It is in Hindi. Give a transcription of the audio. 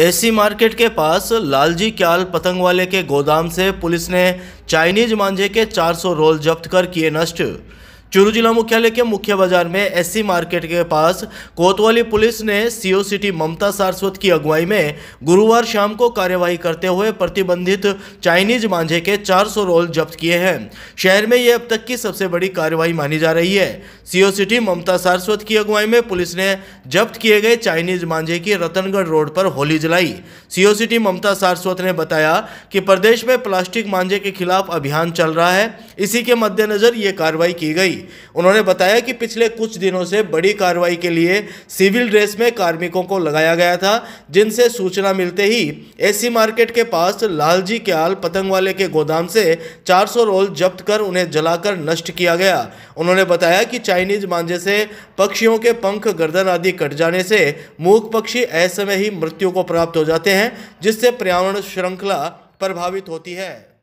एसी मार्केट के पास लालजी क्याल पतंग वाले के गोदाम से पुलिस ने चाइनीज मांझे के 400 रोल जब्त कर किए नष्ट चूरू जिला मुख्यालय के मुख्य बाजार में एससी मार्केट के पास कोतवाली पुलिस ने सीओ सिटी ममता सारस्वत की अगुवाई में गुरुवार शाम को कार्यवाही करते हुए प्रतिबंधित चाइनीज मांझे के 400 रोल जब्त किए हैं शहर में यह अब तक की सबसे बड़ी कार्यवाही मानी जा रही है सीओ सिटी ममता सारस्वत की अगुवाई में पुलिस ने जब्त किए गए चाइनीज मांझे की रतनगढ़ रोड पर होली जलाई सीओ सिटी ममता सारस्वत ने बताया कि प्रदेश में प्लास्टिक मांझे के खिलाफ अभियान चल रहा है इसी के मद्देनजर ये कार्रवाई की गई गई उन्होंने बताया कि पिछले कुछ दिनों से बड़ी कार्रवाई के लिए सिविल ड्रेस में कार्मिकों को लगाया गया था जिनसे सूचना मिलते ही एसी मार्केट के पास लालजी क्याल पतंग वाले के गोदाम से 400 रोल जब्त कर उन्हें जलाकर नष्ट किया गया उन्होंने बताया कि चाइनीज मांझे से पक्षियों के पंख गर्दन आदि कट जाने से मूक पक्षी ऐसे में ही मृत्यु को प्राप्त हो जाते हैं जिससे पर्यावरण श्रृंखला प्रभावित होती है